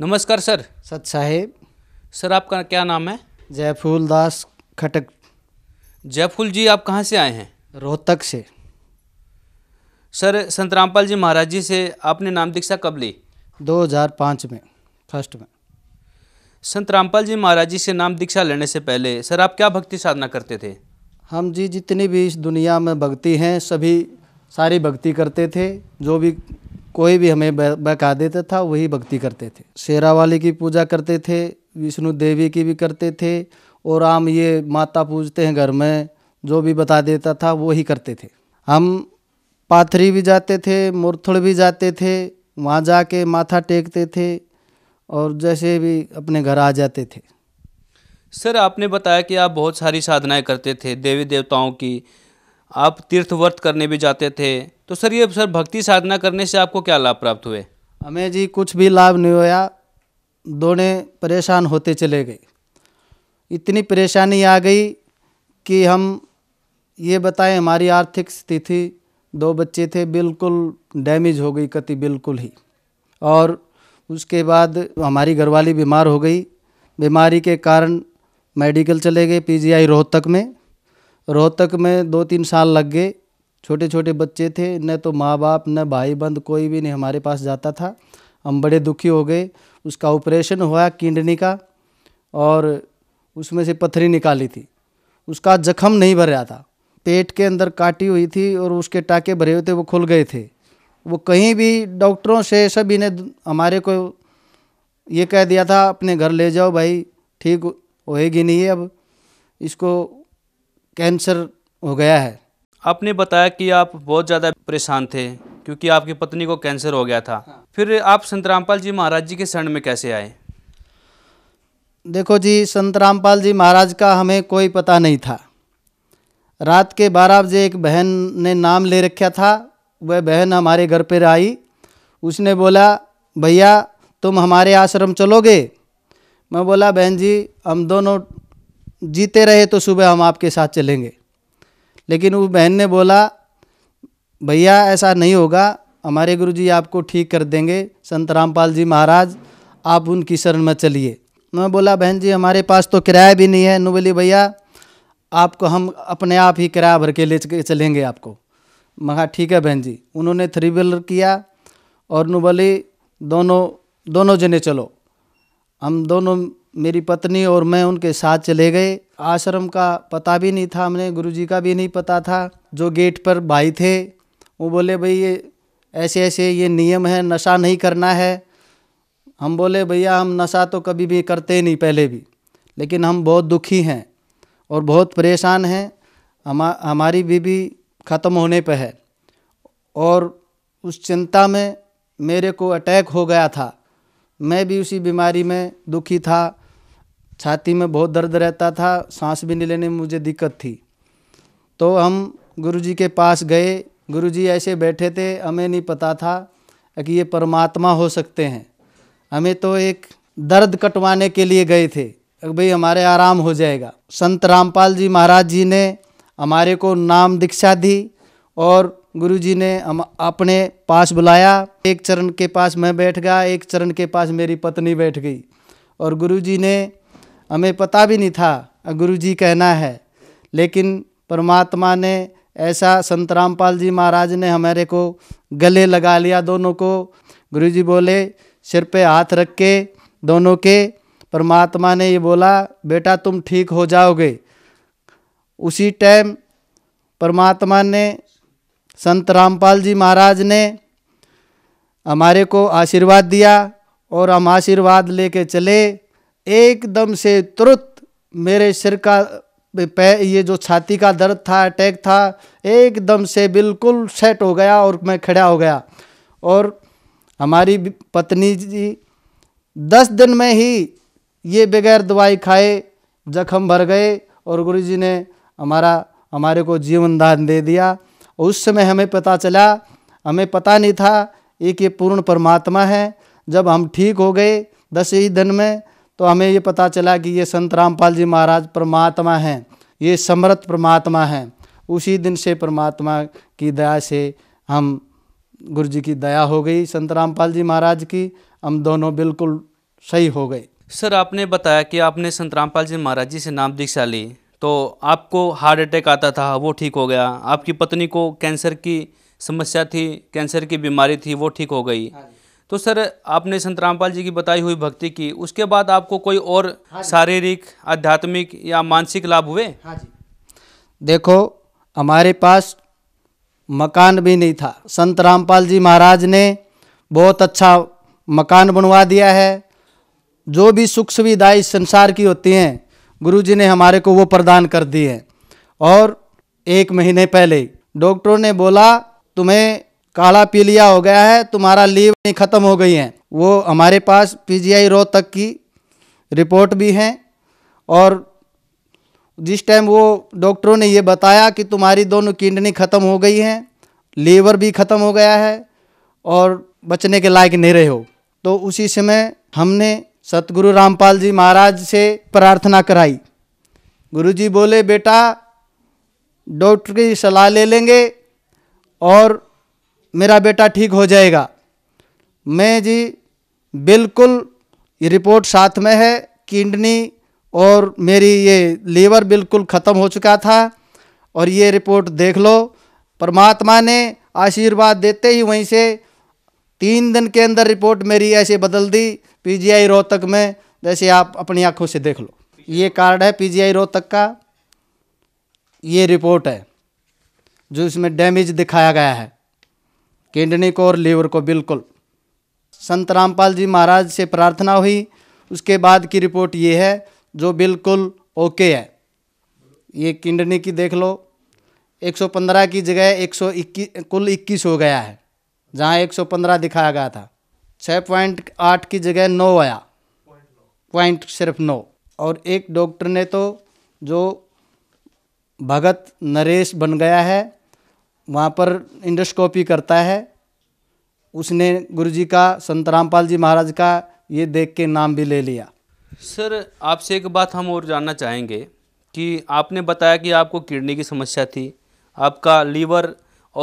नमस्कार सर सत साहेब सर आपका क्या नाम है जयफूल दास खटक जयफूल जी आप कहाँ से आए हैं रोहतक से सर संत रामपाल जी महाराज जी से आपने नाम दीक्षा कब ली 2005 में फर्स्ट में संत रामपाल जी महाराज जी से नाम दीक्षा लेने से पहले सर आप क्या भक्ति साधना करते थे हम जी जितनी भी इस दुनिया में भक्ति हैं सभी सारी भक्ति करते थे जो भी कोई भी हमें बहका देता था वही भक्ति करते थे शेरा वाली की पूजा करते थे विष्णु देवी की भी करते थे और आम ये माता पूजते हैं घर में जो भी बता देता था वो ही करते थे हम पाथरी भी जाते थे मुरथुड़ भी जाते थे वहाँ जाके माथा टेकते थे और जैसे भी अपने घर आ जाते थे सर आपने बताया कि आप बहुत सारी साधनाएं करते थे देवी देवताओं की आप तीर्थ व्रत करने भी जाते थे तो सर ये सर भक्ति साधना करने से आपको क्या लाभ प्राप्त हुए हमें जी कुछ भी लाभ नहीं होया दोनों परेशान होते चले गए इतनी परेशानी आ गई कि हम ये बताएं हमारी आर्थिक स्थिति दो बच्चे थे बिल्कुल डैमेज हो गई कति बिल्कुल ही और उसके बाद हमारी घरवाली बीमार हो गई बीमारी के कारण मेडिकल चले गए पीजीआई रोहतक में रोहतक में दो तीन साल लग गए छोटे छोटे बच्चे थे न तो माँ बाप न भाई बंद कोई भी नहीं हमारे पास जाता था हम बड़े दुखी हो गए उसका ऑपरेशन हुआ किडनी का और उसमें से पथरी निकाली थी उसका जख्म नहीं भर रहा था पेट के अंदर काटी हुई थी और उसके टाके भरे हुए थे वो खुल गए थे वो कहीं भी डॉक्टरों से सभी ने हमारे को ये कह दिया था अपने घर ले जाओ भाई ठीक होएगी नहीं अब इसको कैंसर हो गया है आपने बताया कि आप बहुत ज़्यादा परेशान थे क्योंकि आपकी पत्नी को कैंसर हो गया था फिर आप संत रामपाल जी महाराज जी के शरण में कैसे आए देखो जी संत रामपाल जी महाराज का हमें कोई पता नहीं था रात के बारह बजे एक बहन ने नाम ले रखा था वह बहन हमारे घर पर आई उसने बोला भैया तुम हमारे आश्रम चलोगे मैं बोला बहन जी हम दोनों जीते रहे तो सुबह हम आपके साथ चलेंगे लेकिन वो बहन ने बोला भैया ऐसा नहीं होगा हमारे गुरुजी आपको ठीक कर देंगे संत रामपाल जी महाराज आप उनकी शरण में चलिए मैं बोला बहन जी हमारे पास तो किराया भी नहीं है नु बोली भैया आपको हम अपने आप ही किराया भर के ले चलेंगे आपको मैं ठीक है बहन जी उन्होंने थ्री व्हीलर किया और नु बोली दोनों दोनों जने चलो हम दोनों मेरी पत्नी और मैं उनके साथ चले गए आश्रम का पता भी नहीं था हमने गुरुजी का भी नहीं पता था जो गेट पर भाई थे वो बोले भाई ये ऐसे ऐसे ये नियम है नशा नहीं करना है हम बोले भैया हम नशा तो कभी भी करते नहीं पहले भी लेकिन हम बहुत दुखी हैं और बहुत परेशान हैं हम हमारी बीबी ख़त्म होने पर है और उस चिंता में मेरे को अटैक हो गया था मैं भी उसी बीमारी में दुखी था छाती में बहुत दर्द रहता था सांस भी नहीं लेने में मुझे दिक्कत थी तो हम गुरुजी के पास गए गुरुजी ऐसे बैठे थे हमें नहीं पता था कि ये परमात्मा हो सकते हैं हमें तो एक दर्द कटवाने के लिए गए थे भाई हमारे आराम हो जाएगा संत रामपाल जी महाराज जी ने हमारे को नाम दीक्षा दी और गुरुजी ने हम अपने पास बुलाया एक चरण के पास मैं बैठ गया एक चरण के पास मेरी पत्नी बैठ गई और गुरुजी ने हमें पता भी नहीं था गुरुजी कहना है लेकिन परमात्मा ने ऐसा संत रामपाल जी महाराज ने हमारे को गले लगा लिया दोनों को गुरुजी बोले सिर पे हाथ रख के दोनों के परमात्मा ने ये बोला बेटा तुम ठीक हो जाओगे उसी टाइम परमात्मा ने संत रामपाल जी महाराज ने हमारे को आशीर्वाद दिया और हम आशीर्वाद लेके चले एकदम से तुरंत मेरे सिर का ये जो छाती का दर्द था अटैक था एकदम से बिल्कुल सेट हो गया और मैं खड़ा हो गया और हमारी पत्नी जी दस दिन में ही ये बगैर दवाई खाए जख्म भर गए और गुरुजी ने हमारा हमारे को जीवन दान दे दिया उस समय हमें पता चला हमें पता नहीं था एक ये पूर्ण परमात्मा है जब हम ठीक हो गए दस ही दिन में तो हमें ये पता चला कि ये संत रामपाल जी महाराज परमात्मा हैं ये समर्थ परमात्मा हैं उसी दिन से परमात्मा की दया से हम गुरु जी की दया हो गई संत रामपाल जी महाराज की हम दोनों बिल्कुल सही हो गए सर आपने बताया कि आपने संत रामपाल जी महाराज जी से नाम दीक्षा ली तो आपको हार्ट अटैक आता था वो ठीक हो गया आपकी पत्नी को कैंसर की समस्या थी कैंसर की बीमारी थी वो ठीक हो गई हाँ तो सर आपने संत रामपाल जी की बताई हुई भक्ति की उसके बाद आपको कोई और हाँ शारीरिक आध्यात्मिक या मानसिक लाभ हुए हाँ देखो हमारे पास मकान भी नहीं था संत रामपाल जी महाराज ने बहुत अच्छा मकान बनवा दिया है जो भी सुख सुविधाएँ संसार की होती हैं गुरुजी ने हमारे को वो प्रदान कर दी है और एक महीने पहले डॉक्टरों ने बोला तुम्हें काढ़ा पी लिया हो गया है तुम्हारा लीव ख़त्म हो गई है वो हमारे पास पीजीआई रो तक की रिपोर्ट भी हैं और जिस टाइम वो डॉक्टरों ने ये बताया कि तुम्हारी दोनों किडनी ख़त्म हो गई हैं लीवर भी ख़त्म हो गया है और बचने के लायक नहीं रहे हो तो उसी समय हमने सतगुरु रामपाल जी महाराज से प्रार्थना कराई गुरु जी बोले बेटा डॉक्टर की सलाह ले लेंगे और मेरा बेटा ठीक हो जाएगा मैं जी बिल्कुल ये रिपोर्ट साथ में है किडनी और मेरी ये लीवर बिल्कुल ख़त्म हो चुका था और ये रिपोर्ट देख लो परमात्मा ने आशीर्वाद देते ही वहीं से तीन दिन के अंदर रिपोर्ट मेरी ऐसे बदल दी पीजीआई रोहतक में जैसे आप अपनी आंखों से देख लो ये कार्ड है पीजीआई रोहतक का ये रिपोर्ट है जो इसमें डैमेज दिखाया गया है किडनी को और लीवर को बिल्कुल संत रामपाल जी महाराज से प्रार्थना हुई उसके बाद की रिपोर्ट ये है जो बिल्कुल ओके है ये किडनी की देख लो 115 की जगह 121 कुल 21 हो गया है जहाँ 115 दिखाया गया था छः पॉइंट आठ की जगह नौ आया पॉइंट सिर्फ नौ और एक डॉक्टर ने तो जो भगत नरेश बन गया है वहाँ पर इंडोस्कोपी करता है उसने गुरुजी का संत रामपाल जी महाराज का ये देख के नाम भी ले लिया सर आपसे एक बात हम और जानना चाहेंगे कि आपने बताया कि आपको किडनी की समस्या थी आपका लीवर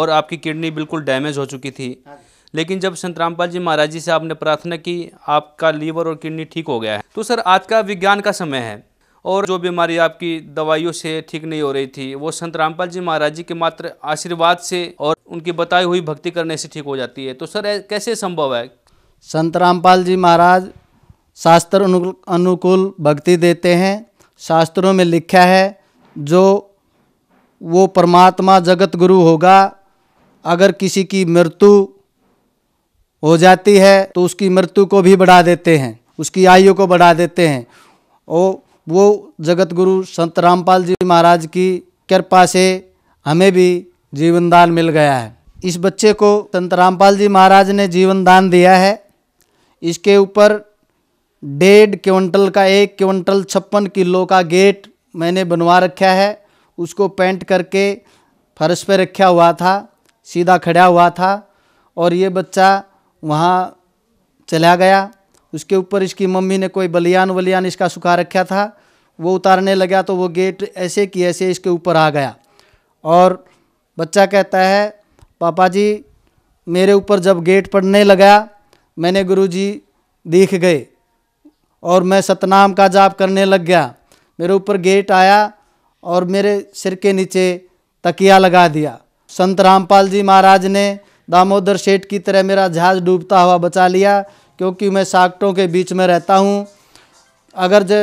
और आपकी किडनी बिल्कुल डैमेज हो चुकी थी हाँ लेकिन जब संत रामपाल जी महाराज जी से आपने प्रार्थना की आपका लीवर और किडनी ठीक हो गया है तो सर आज का विज्ञान का समय है और जो बीमारी आपकी दवाइयों से ठीक नहीं हो रही थी वो संत रामपाल जी महाराज जी के मात्र आशीर्वाद से और उनकी बताई हुई भक्ति करने से ठीक हो जाती है तो सर कैसे संभव है संत रामपाल जी महाराज शास्त्र अनुकूल भक्ति देते हैं शास्त्रों में लिखा है जो वो परमात्मा जगत गुरु होगा अगर किसी की मृत्यु हो जाती है तो उसकी मृत्यु को भी बढ़ा देते हैं उसकी आयु को बढ़ा देते हैं ओ वो जगत गुरु संत रामपाल जी महाराज की कृपा से हमें भी जीवन दान मिल गया है इस बच्चे को संत रामपाल जी महाराज ने जीवन दान दिया है इसके ऊपर डेढ़ क्विंटल का एक क्विंटल छप्पन किलो का गेट मैंने बनवा रखा है उसको पेंट करके फर्श पर रखा हुआ था सीधा खड़ा हुआ था और ये बच्चा वहाँ चला गया उसके ऊपर इसकी मम्मी ने कोई बलियान वलियान इसका सुखा रखा था वो उतारने लगा तो वो गेट ऐसे कि ऐसे इसके ऊपर आ गया और बच्चा कहता है पापा जी मेरे ऊपर जब गेट पड़ने लगा मैंने गुरुजी दिख गए और मैं सतनाम का जाप करने लग गया मेरे ऊपर गेट आया और मेरे सिर के नीचे तकिया लगा दिया संत रामपाल जी महाराज ने दामोदर सेठ की तरह मेरा जहाज़ डूबता हुआ बचा लिया क्योंकि मैं साकटों के बीच में रहता हूँ अगर जो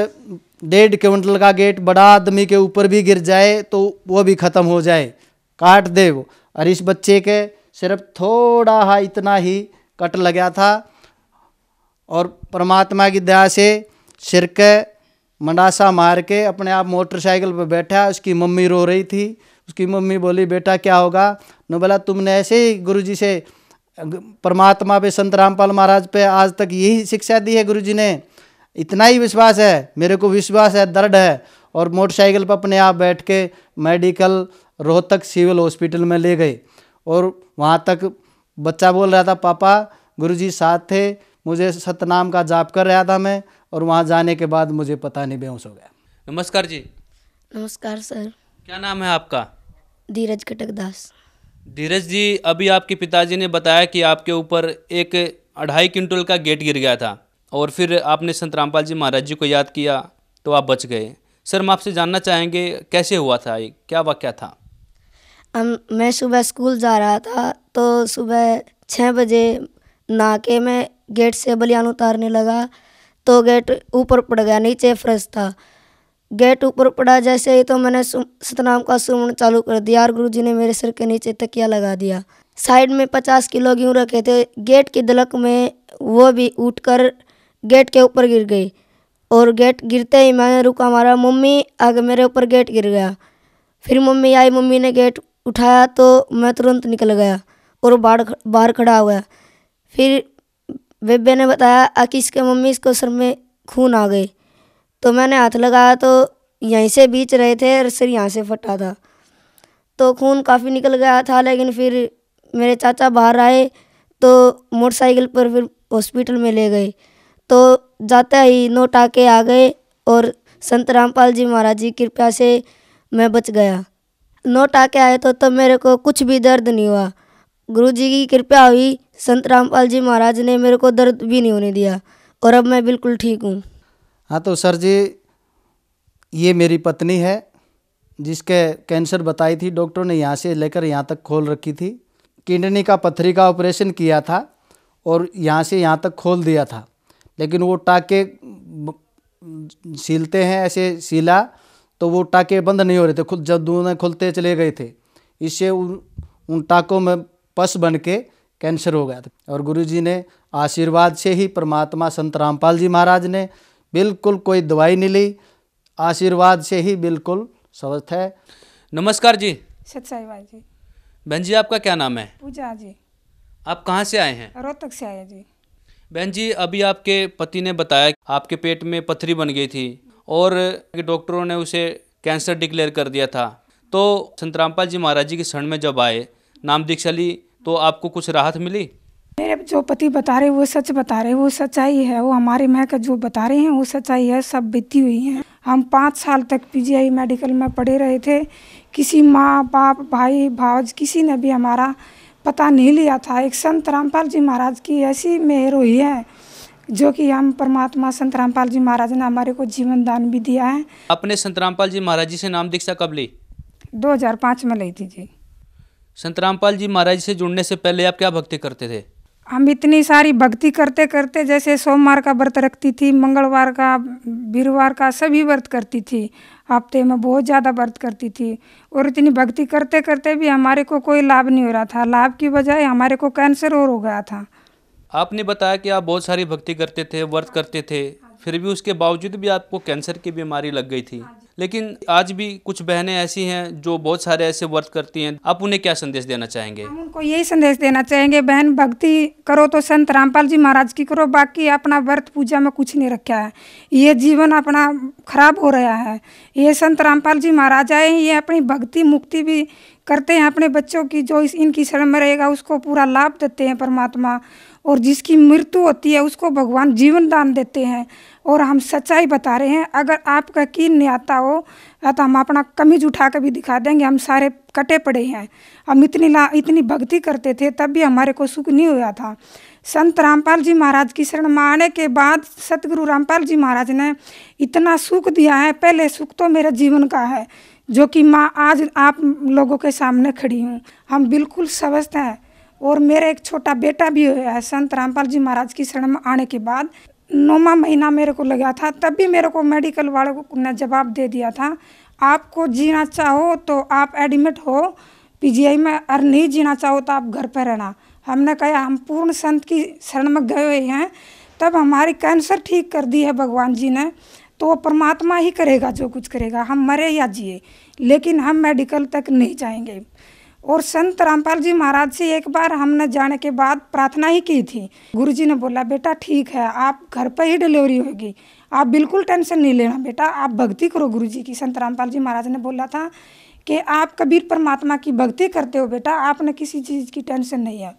डेढ़ क्विंटल का गेट बड़ा आदमी के ऊपर भी गिर जाए तो वो भी ख़त्म हो जाए काट दे वो और इस बच्चे के सिर्फ थोड़ा हा इतना ही कट लगा था और परमात्मा की दया से सिर के मंडासा मार के अपने आप मोटरसाइकिल पर बैठा उसकी मम्मी रो रही थी उसकी मम्मी बोली बेटा क्या होगा न बोला तुमने ऐसे ही गुरु से परमात्मा पे संत रामपाल महाराज पे आज तक यही शिक्षा दी है गुरुजी ने इतना ही विश्वास है मेरे को विश्वास है दर्द है और मोटरसाइकिल पर अपने आप बैठ के मेडिकल रोहतक सिविल हॉस्पिटल में ले गए और वहाँ तक बच्चा बोल रहा था पापा गुरुजी साथ थे मुझे सतनाम का जाप कर रहा था मैं और वहाँ जाने के बाद मुझे पता नहीं बेहोश हो गया नमस्कार जी नमस्कार सर क्या नाम है आपका धीरज कटक दास धीरज जी अभी आपके पिताजी ने बताया कि आपके ऊपर एक अढ़ाई क्विंटल का गेट गिर गया था और फिर आपने संत रामपाल जी महाराज जी को याद किया तो आप बच गए सर हम आपसे जानना चाहेंगे कैसे हुआ था ये क्या वाक्य था हम मैं सुबह स्कूल जा रहा था तो सुबह छः बजे ना के मैं गेट से बलियान उतारने लगा तो गेट ऊपर पड़ गया नीचे फ्रेश था गेट ऊपर पड़ा जैसे ही तो मैंने सतनाम का सुमन चालू कर दिया और गुरुजी ने मेरे सिर के नीचे तकिया लगा दिया साइड में पचास किलो गेहूँ रखे थे गेट की दलक में वो भी उठकर गेट के ऊपर गिर गई और गेट गिरते ही मैंने रुका मारा मम्मी आगे मेरे ऊपर गेट गिर गया फिर मम्मी आई मम्मी ने गेट उठाया तो मैं तुरंत निकल गया और बाहर बाहर खड़ा हुआ फिर बेबे ने बताया आकिश के मम्मी इसको सर में खून आ गई तो मैंने हाथ लगाया तो यहीं से बीच रहे थे और सिर यहाँ से फटा था तो खून काफ़ी निकल गया था लेकिन फिर मेरे चाचा बाहर आए तो मोटरसाइकिल पर फिर हॉस्पिटल में ले गए तो जाते ही नोट आके आ गए और संत रामपाल जी महाराज जी कृपया से मैं बच गया नोट आके आए तो तब मेरे को कुछ भी दर्द नहीं हुआ गुरु जी की कृपया हुई संत रामपाल जी महाराज ने मेरे को दर्द भी नहीं होने दिया और अब मैं बिल्कुल ठीक हूँ हाँ तो सर जी ये मेरी पत्नी है जिसके कैंसर बताई थी डॉक्टर ने यहाँ से लेकर यहाँ तक खोल रखी थी किडनी का पथरी का ऑपरेशन किया था और यहाँ से यहाँ तक खोल दिया था लेकिन वो टाके सीलते हैं ऐसे सीला तो वो टाके बंद नहीं हो रहे थे खुद जब दोनों खुलते चले गए थे इससे उन उन टाकों में पस बन के कैंसर हो गया था और गुरुजी ने आशीर्वाद से ही परमात्मा संत रामपाल जी महाराज ने बिल्कुल कोई दवाई नहीं ली आशीर्वाद से ही बिल्कुल स्वस्थ है नमस्कार जी सत्साई भाई जी बहन जी आपका क्या नाम है पूजा जी आप कहाँ से आए हैं रोहतक से आए जी बहन जी अभी आपके पति ने बताया आपके पेट में पथरी बन गई थी और डॉक्टरों ने उसे कैंसर डिक्लेयर कर दिया था तो संतरामपाल जी महाराज जी के क्षण में जब आए नाम दीक्षा ली तो आपको कुछ राहत मिली मेरे जो पति बता रहे वो सच बता रहे वो सच्चाई है वो हमारे मैं का जो बता रहे हैं वो सच्चाई है सब बीती हुई है हम पाँच साल तक पीजीआई मेडिकल में पढ़े रहे थे किसी माँ बाप भाई भावज किसी ने भी हमारा पता नहीं लिया था एक संत रामपाल जी महाराज की ऐसी मेहर हुई है जो कि हम परमात्मा संत रामपाल जी महाराज ने हमारे को जीवन दान भी दिया है अपने संत रामपाल जी महाराज जी से नाम दीक्षा कब ली 2005 में ली थी जी संत रामपाल जी महाराज से जुड़ने से पहले आप क्या भक्ति करते थे हम इतनी सारी भक्ति करते करते जैसे सोमवार का व्रत रखती थी मंगलवार का वीरवार का सभी व्रत करती थी हफ्ते में बहुत ज़्यादा व्रत करती थी और इतनी भक्ति करते करते भी हमारे को कोई लाभ नहीं हो रहा था लाभ की बजाय हमारे को कैंसर और हो गया था आपने बताया कि आप बहुत सारी भक्ति करते थे व्रत करते थे फिर भी उसके बावजूद भी आपको कैंसर की बीमारी लग गई थी लेकिन आज भी कुछ बहनें ऐसी हैं जो बहुत सारे ऐसे व्रत करती हैं आप उन्हें क्या संदेश देना चाहेंगे हम उनको यही संदेश देना चाहेंगे बहन भक्ति करो तो संत रामपाल जी महाराज की करो बाकी अपना व्रत पूजा में कुछ नहीं रखा है ये जीवन अपना खराब हो रहा है ये संत रामपाल जी महाराज आए ये अपनी भक्ति मुक्ति भी करते हैं अपने बच्चों की जो इस इनकी शरण में रहेगा उसको पूरा लाभ देते हैं परमात्मा और जिसकी मृत्यु होती है उसको भगवान जीवन दान देते हैं और हम सच्चाई बता रहे हैं अगर आपका की नहीं आता हो तो हम अपना कमीज उठा कर भी दिखा देंगे हम सारे कटे पड़े हैं हम इतनी ला इतनी भक्ति करते थे तब भी हमारे को सुख नहीं हुआ था संत रामपाल जी महाराज की शरण में आने के बाद सतगुरु रामपाल जी महाराज ने इतना सुख दिया है पहले सुख तो मेरे जीवन का है जो कि माँ आज आप लोगों के सामने खड़ी हूँ हम बिल्कुल स्वस्थ हैं और मेरा एक छोटा बेटा भी है संत रामपाल जी महाराज की शरण में आने के बाद नौवा महीना मेरे को लगा था तब भी मेरे को मेडिकल वालों को ने जवाब दे दिया था आपको जीना चाहो तो आप एडमिट हो पीजीआई में और नहीं जीना चाहो तो आप घर पर रहना हमने कहा हम पूर्ण संत की शरण में गए हुए हैं तब हमारी कैंसर ठीक कर दी है भगवान जी ने तो वो परमात्मा ही करेगा जो कुछ करेगा हम मरे या जिए लेकिन हम मेडिकल तक नहीं जाएंगे और संत रामपाल जी महाराज से एक बार हमने जाने के बाद प्रार्थना ही की थी गुरुजी ने बोला बेटा ठीक है आप घर पर ही डिलीवरी होगी आप बिल्कुल टेंशन नहीं लेना बेटा आप भक्ति करो गुरुजी की संत रामपाल जी महाराज ने बोला था कि आप कबीर परमात्मा की भक्ति करते हो बेटा आपने किसी चीज़ की टेंशन नहीं है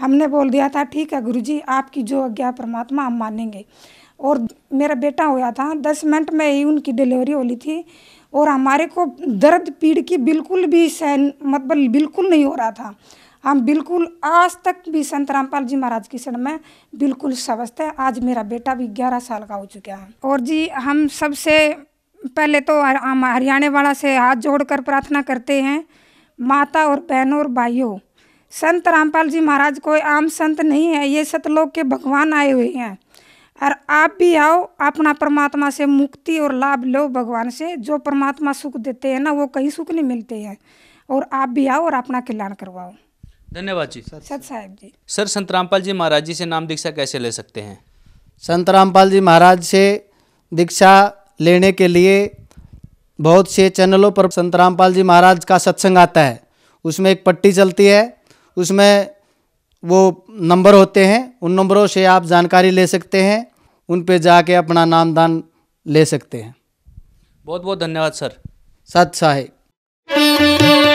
हमने बोल दिया था ठीक है जी आपकी जो आज्ञा परमात्मा हम मानेंगे और मेरा बेटा हुआ था दस मिनट में ही उनकी डिलीवरी होली थी और हमारे को दर्द पीड़ की बिल्कुल भी सहन मतलब बिल्कुल नहीं हो रहा था हम बिल्कुल आज तक भी संत रामपाल जी महाराज की शरण में बिल्कुल स्वस्थ है आज मेरा बेटा भी ग्यारह साल का हो चुका है और जी हम सबसे पहले तो हम हरियाणा वाला से हाथ जोड़कर प्रार्थना करते हैं माता और बहनों और भाइयों संत रामपाल जी महाराज कोई आम संत नहीं है ये सतलोक के भगवान आए हुए हैं और आप भी आओ अपना परमात्मा से मुक्ति और लाभ लो भगवान से जो परमात्मा सुख देते हैं ना वो कहीं सुख नहीं मिलते हैं और आप भी आओ और अपना कल्याण करवाओ धन्यवाद जी सत साहेब जी सर संत रामपाल जी महाराज जी से नाम दीक्षा कैसे ले सकते हैं संत रामपाल जी महाराज से दीक्षा लेने के लिए बहुत से चैनलों पर संत रामपाल जी महाराज का सत्संग आता है उसमें एक पट्टी चलती है उसमें वो नंबर होते हैं उन नंबरों से आप जानकारी ले सकते हैं उन पे जाके अपना नाम दान ले सकते हैं बहुत बहुत धन्यवाद सर सत साहेब